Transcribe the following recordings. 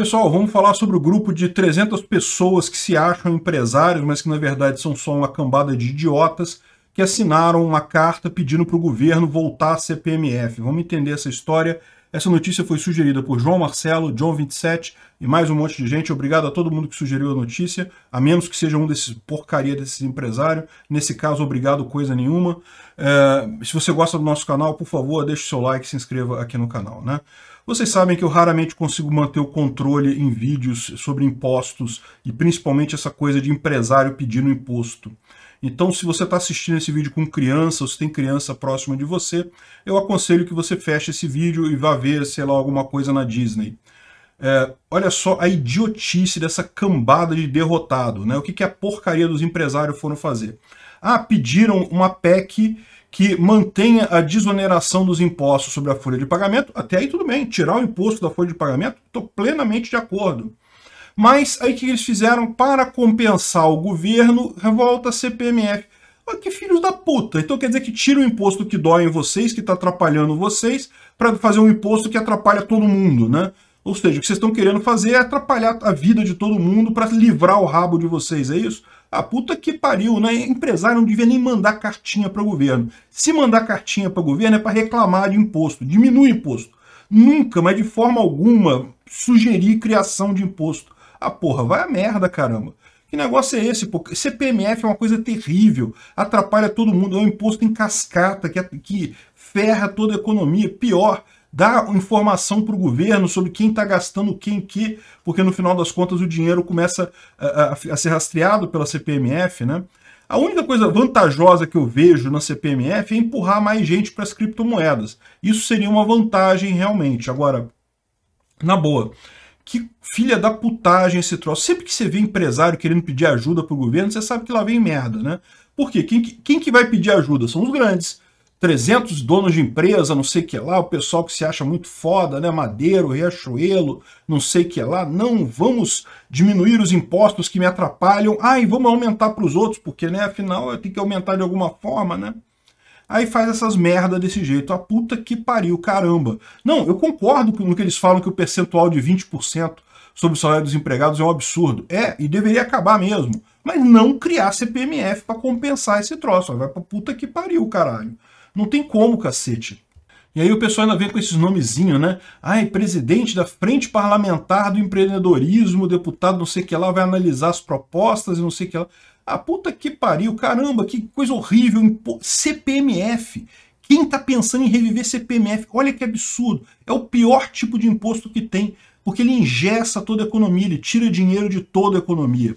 Pessoal, vamos falar sobre o grupo de 300 pessoas que se acham empresários, mas que na verdade são só uma cambada de idiotas que assinaram uma carta pedindo para o governo voltar à CPMF. Vamos entender essa história essa notícia foi sugerida por João Marcelo, John 27 e mais um monte de gente. Obrigado a todo mundo que sugeriu a notícia, a menos que seja um desses porcaria desses empresários. Nesse caso, obrigado coisa nenhuma. É, se você gosta do nosso canal, por favor, deixe seu like e se inscreva aqui no canal. Né? Vocês sabem que eu raramente consigo manter o controle em vídeos sobre impostos e principalmente essa coisa de empresário pedindo imposto. Então, se você está assistindo esse vídeo com criança, ou se tem criança próxima de você, eu aconselho que você feche esse vídeo e vá ver, sei lá, alguma coisa na Disney. É, olha só a idiotice dessa cambada de derrotado, né? O que, que a porcaria dos empresários foram fazer? Ah, pediram uma PEC que mantenha a desoneração dos impostos sobre a folha de pagamento, até aí tudo bem, tirar o imposto da folha de pagamento, estou plenamente de acordo. Mas aí o que eles fizeram para compensar o governo? Revolta a CPMF. Olha ah, que filhos da puta. Então quer dizer que tira o imposto que dói em vocês, que está atrapalhando vocês, para fazer um imposto que atrapalha todo mundo, né? Ou seja, o que vocês estão querendo fazer é atrapalhar a vida de todo mundo para livrar o rabo de vocês, é isso? A ah, puta que pariu, né? Empresário não devia nem mandar cartinha para o governo. Se mandar cartinha para o governo é para reclamar de imposto, diminui o imposto. Nunca, mas de forma alguma, sugerir criação de imposto. Ah, porra, vai a merda, caramba. Que negócio é esse? Pô? CPMF é uma coisa terrível, atrapalha todo mundo, é um imposto em cascata que, que ferra toda a economia. Pior, dá informação para o governo sobre quem está gastando quem que, porque no final das contas o dinheiro começa a, a, a ser rastreado pela CPMF, né? A única coisa vantajosa que eu vejo na CPMF é empurrar mais gente para as criptomoedas. Isso seria uma vantagem realmente. Agora, na boa, que filha da putagem esse troço. Sempre que você vê empresário querendo pedir ajuda pro governo, você sabe que lá vem merda, né? Por quê? Quem, quem que vai pedir ajuda? São os grandes. 300 donos de empresa, não sei o que lá, o pessoal que se acha muito foda, né? Madeiro, Riachuelo, não sei o que lá. Não, vamos diminuir os impostos que me atrapalham. Ah, e vamos aumentar para os outros, porque, né, afinal, eu tenho que aumentar de alguma forma, né? aí faz essas merda desse jeito. A puta que pariu, caramba. Não, eu concordo com o que eles falam que o percentual de 20% sobre o salário dos empregados é um absurdo. É, e deveria acabar mesmo. Mas não criar CPMF para compensar esse troço. Vai pra puta que pariu, caralho. Não tem como, cacete. E aí o pessoal ainda vem com esses nomezinhos, né? Ai, presidente da Frente Parlamentar do Empreendedorismo, deputado não sei o que lá, vai analisar as propostas e não sei o que lá. Ah, puta que pariu, caramba, que coisa horrível. CPMF. Quem está pensando em reviver CPMF? Olha que absurdo. É o pior tipo de imposto que tem, porque ele ingessa toda a economia, ele tira dinheiro de toda a economia.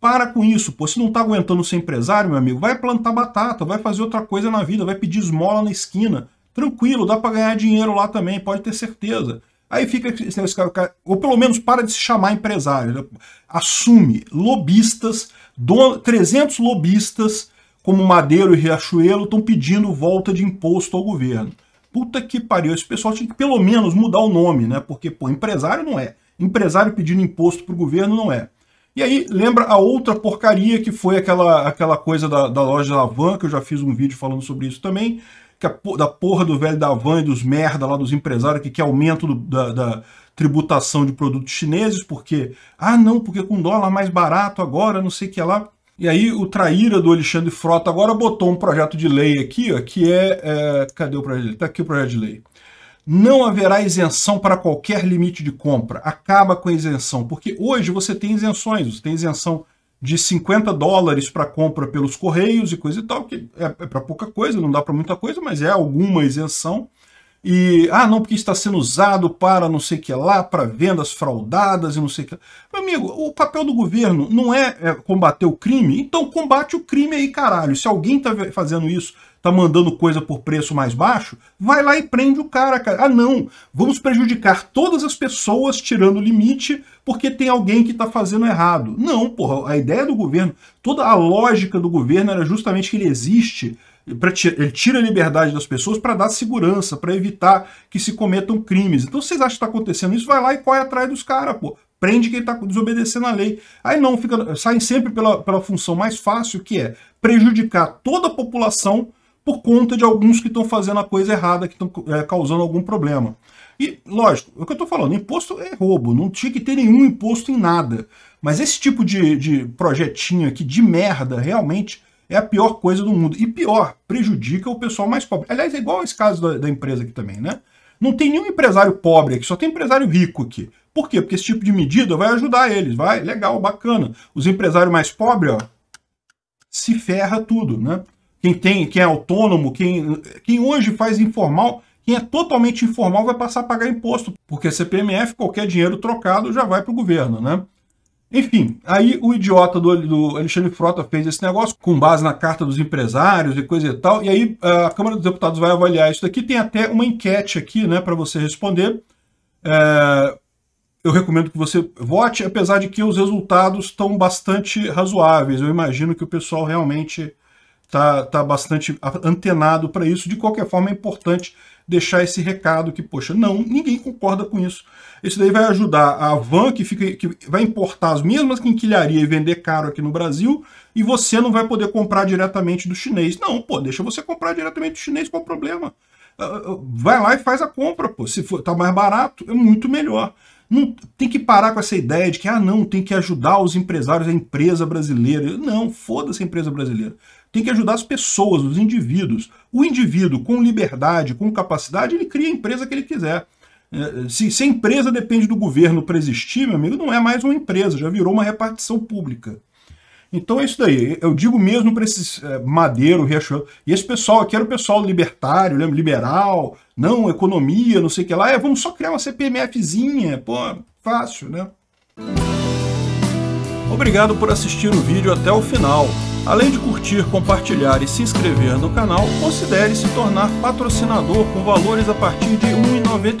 Para com isso, pô. Se não está aguentando ser empresário, meu amigo, vai plantar batata, vai fazer outra coisa na vida, vai pedir esmola na esquina. Tranquilo, dá para ganhar dinheiro lá também, pode ter certeza. Aí fica esse cara, ou pelo menos para de se chamar empresário. Né? Assume lobistas 300 lobistas, como Madeiro e Riachuelo, estão pedindo volta de imposto ao governo. Puta que pariu, esse pessoal tinha que pelo menos mudar o nome, né? Porque, pô, empresário não é. Empresário pedindo imposto pro governo não é. E aí, lembra a outra porcaria que foi aquela, aquela coisa da, da loja da Van, que eu já fiz um vídeo falando sobre isso também, que a, da porra do velho da Van e dos merda lá dos empresários que quer aumento do, da, da, tributação de produtos chineses, porque, ah, não, porque com dólar mais barato agora, não sei o que lá. E aí o traíra do Alexandre Frota agora botou um projeto de lei aqui, ó, que é, é Cadê o projeto de lei? Está aqui o projeto de lei. Não haverá isenção para qualquer limite de compra. Acaba com a isenção, porque hoje você tem isenções, você tem isenção de 50 dólares para compra pelos correios e coisa e tal, que é, é para pouca coisa, não dá para muita coisa, mas é alguma isenção e ah, não, porque está sendo usado para não sei o que lá, para vendas fraudadas e não sei o que. Meu amigo, o papel do governo não é, é combater o crime, então combate o crime aí, caralho. Se alguém está fazendo isso, está mandando coisa por preço mais baixo, vai lá e prende o cara, cara. Ah, não, vamos prejudicar todas as pessoas tirando o limite porque tem alguém que está fazendo errado. Não, porra, a ideia do governo, toda a lógica do governo era justamente que ele existe ele tira a liberdade das pessoas para dar segurança, para evitar que se cometam crimes. Então, vocês acham que está acontecendo isso? Vai lá e corre atrás dos caras, pô. Prende quem está desobedecendo a lei. Aí não, fica, saem sempre pela, pela função mais fácil, que é prejudicar toda a população por conta de alguns que estão fazendo a coisa errada, que estão é, causando algum problema. E, lógico, é o que eu estou falando, imposto é roubo, não tinha que ter nenhum imposto em nada. Mas esse tipo de, de projetinho aqui de merda, realmente, é a pior coisa do mundo. E pior, prejudica o pessoal mais pobre. Aliás, é igual esse caso da, da empresa aqui também, né? Não tem nenhum empresário pobre aqui, só tem empresário rico aqui. Por quê? Porque esse tipo de medida vai ajudar eles, vai, legal, bacana. Os empresários mais pobres, ó, se ferra tudo, né? Quem tem, quem é autônomo, quem, quem hoje faz informal, quem é totalmente informal vai passar a pagar imposto, porque CPMF, qualquer dinheiro trocado já vai para o governo, né? Enfim, aí o idiota do, do, Alexandre Frota fez esse negócio com base na carta dos empresários e coisa e tal. E aí a Câmara dos Deputados vai avaliar isso daqui. Tem até uma enquete aqui né, para você responder. É, eu recomendo que você vote, apesar de que os resultados estão bastante razoáveis. Eu imagino que o pessoal realmente tá, tá bastante antenado para isso. De qualquer forma, é importante deixar esse recado que, poxa, não, ninguém concorda com isso. Isso daí vai ajudar a van que, fica, que vai importar as mesmas quinquilharias e vender caro aqui no Brasil, e você não vai poder comprar diretamente do chinês. Não, pô, deixa você comprar diretamente do chinês, qual o problema? Ah, ah, vai lá e faz a compra, pô. Se for, tá mais barato, é muito melhor. Não, tem que parar com essa ideia de que, ah, não, tem que ajudar os empresários, a empresa brasileira. Não, foda-se a empresa brasileira. Tem que ajudar as pessoas, os indivíduos. O indivíduo, com liberdade, com capacidade, ele cria a empresa que ele quiser. É, se, se a empresa depende do governo para existir, meu amigo, não é mais uma empresa, já virou uma repartição pública. Então é isso daí. Eu digo mesmo para esses é, Madeiro, Riachuelo. E esse pessoal aqui era o pessoal libertário, lembra? liberal, não, economia, não sei o que lá. É, vamos só criar uma CPMFzinha. Pô, fácil, né? Obrigado por assistir o vídeo até o final. Além de curtir, compartilhar e se inscrever no canal, considere se tornar patrocinador com valores a partir de R$ 1,99